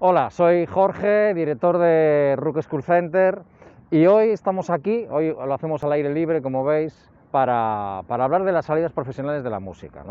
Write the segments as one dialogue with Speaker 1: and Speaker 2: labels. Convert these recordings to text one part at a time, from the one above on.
Speaker 1: Hola, soy Jorge, director de Rook School Center y hoy estamos aquí, hoy lo hacemos al aire libre como veis, para, para hablar de las salidas profesionales de la música.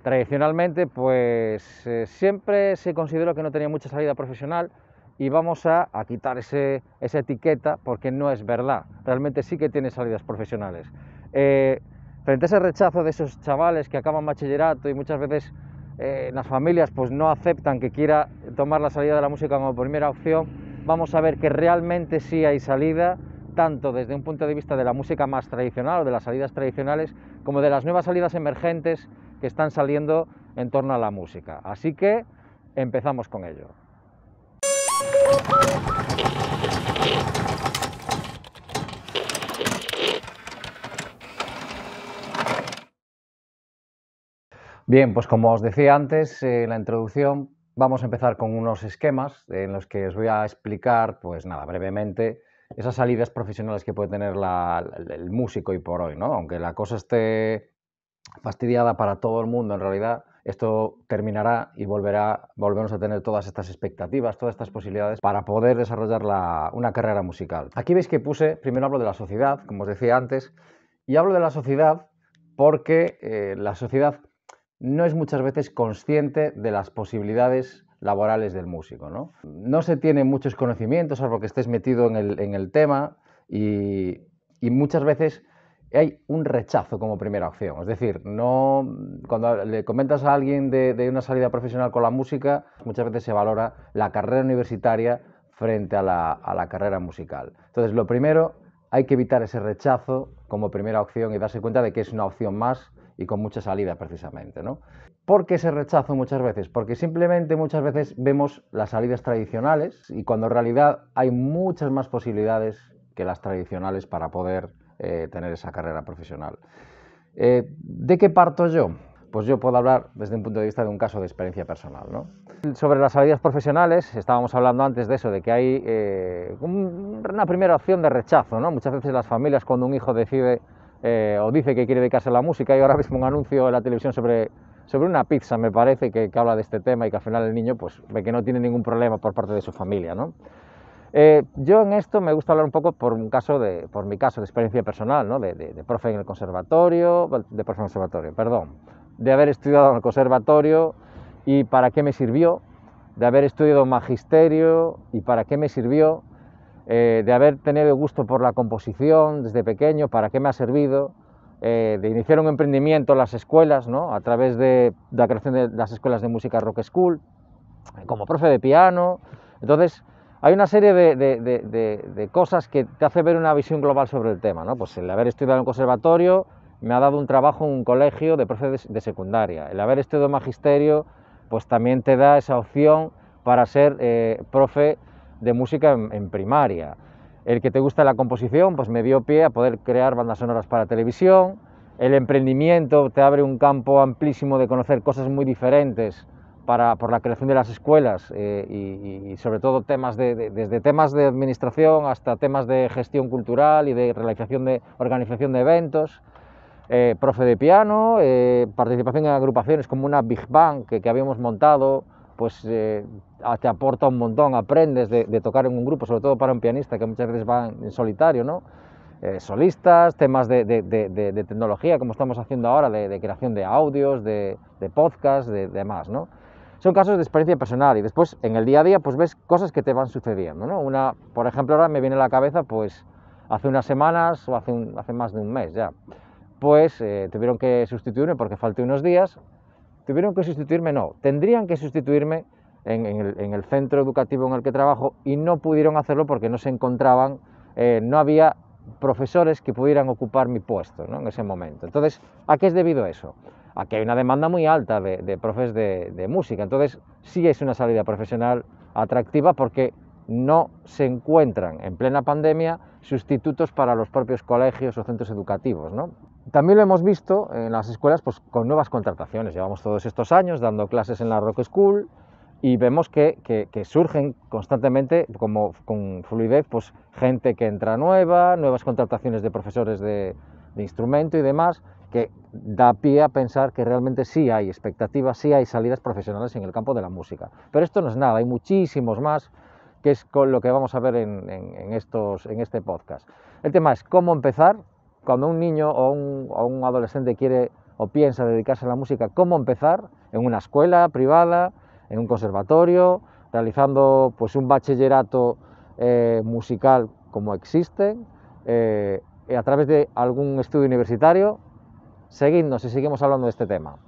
Speaker 1: Tradicionalmente pues eh, siempre se consideró que no tenía mucha salida profesional y vamos a, a quitar ese, esa etiqueta porque no es verdad, realmente sí que tiene salidas profesionales. Eh, frente a ese rechazo de esos chavales que acaban bachillerato y muchas veces eh, las familias pues no aceptan que quiera tomar la salida de la música como primera opción, vamos a ver que realmente sí hay salida, tanto desde un punto de vista de la música más tradicional o de las salidas tradicionales, como de las nuevas salidas emergentes que están saliendo en torno a la música. Así que empezamos con ello. Bien, pues como os decía antes eh, en la introducción, vamos a empezar con unos esquemas en los que os voy a explicar, pues nada, brevemente, esas salidas profesionales que puede tener el músico y por hoy, ¿no? Aunque la cosa esté fastidiada para todo el mundo, en realidad esto terminará y volverá, volveremos a tener todas estas expectativas, todas estas posibilidades para poder desarrollar una carrera musical. Aquí veis que puse, primero hablo de la sociedad, como os decía antes, y hablo de la sociedad porque eh, la sociedad no es muchas veces consciente de las posibilidades laborales del músico. No, se tiene muchos conocimientos, salvo que estés metido en el, tema, y, muchas veces hay un rechazo como primera opción. Es decir, no, cuando le comentas a alguien de, una salida profesional con la música, muchas veces se valora la carrera universitaria frente a la, a la carrera musical. Entonces, lo primero, hay que evitar ese rechazo como primera opción y darse cuenta de que es una opción más y con mucha salida precisamente. ¿no? ¿Por qué ese rechazo muchas veces? Porque simplemente muchas veces vemos las salidas tradicionales y cuando en realidad hay muchas más posibilidades que las tradicionales para poder eh, tener esa carrera profesional. Eh, ¿De qué parto yo? Pues yo puedo hablar desde un punto de vista de un caso de experiencia personal. Sobre las salidas profesionales, estábamos hablando antes de eso, de que hay eh, una primera opción de rechazo. ¿no? Muchas veces las familias cuando un hijo decide eh, o dice que quiere dedicarse a la música. y ahora mismo un anuncio en la televisión sobre, sobre una pizza, me parece, que, habla de este tema y que al final el niño pues, ve que no tiene ningún problema por parte de su familia. ¿no? Eh, yo en esto me gusta hablar un poco por, un caso de, por mi caso de experiencia personal, ¿no? de, de, profe en el conservatorio, de profe en el conservatorio, perdón, de haber estudiado en el conservatorio y para qué me sirvió, de haber estudiado magisterio y para qué me sirvió, eh, de haber tenido gusto por la composición desde pequeño, para qué me ha servido, eh, de iniciar un emprendimiento en las escuelas, ¿no? a través de, la creación de las escuelas de música Rock School, como profe de piano. Entonces, hay una serie de, cosas que te hace ver una visión global sobre el tema. ¿no? Pues el haber estudiado en un conservatorio me ha dado un trabajo en un colegio de profe de, secundaria. El haber estudiado magisterio, pues también te da esa opción para ser eh, profe de música en, primaria. El que te gusta la composición, pues me dio pie a poder crear bandas sonoras para televisión. El emprendimiento te abre un campo amplísimo de conocer cosas muy diferentes para, por la creación de las escuelas eh, y, sobre todo temas desde temas de administración hasta temas de gestión cultural y de realización de organización de eventos. Eh, profe de piano, eh, participación en agrupaciones como una Big Bang que habíamos montado, pues eh, te aporta un montón, aprendes de, tocar en un grupo, sobre todo para un pianista que muchas veces va en solitario, ¿no? Eh, solistas, temas de, tecnología, como estamos haciendo ahora, de, creación de audios, de, podcasts, de demás, ¿no? Son casos de experiencia personal y después en el día a día pues ves cosas que te van sucediendo, ¿no? Una, por ejemplo, ahora me viene a la cabeza pues hace unas semanas o hace, hace más de un mes ya, pues eh, tuvieron que sustituirme porque falté unos días ¿Tuvieron que sustituirme? No, tendrían que sustituirme en, el, centro educativo en el que trabajo y no pudieron hacerlo porque no se encontraban, eh, no había profesores que pudieran ocupar mi puesto ¿no? en ese momento. Entonces, ¿a qué es debido eso? A que hay una demanda muy alta de, profes de, de música. Entonces, sí es una salida profesional atractiva porque no se encuentran en plena pandemia sustitutos para los propios colegios o centros educativos. También lo hemos visto en las escuelas pues, con nuevas contrataciones. Llevamos todos estos años dando clases en la Rock School y vemos que, surgen constantemente, como con fluidez, pues, gente que entra nueva, nuevas contrataciones de profesores de, de instrumento y demás, que da pie a pensar que realmente sí hay expectativas, sí hay salidas profesionales en el campo de la música. Pero esto no es nada, hay muchísimos más que es con lo que vamos a ver en, este podcast. El tema es cómo empezar cuando un niño o un, adolescente quiere o piensa dedicarse a la música, cómo empezar en una escuela privada, en un conservatorio, realizando pues, un bachillerato eh, musical como existe, eh, a través de algún estudio universitario. Seguidnos y seguimos hablando de este tema.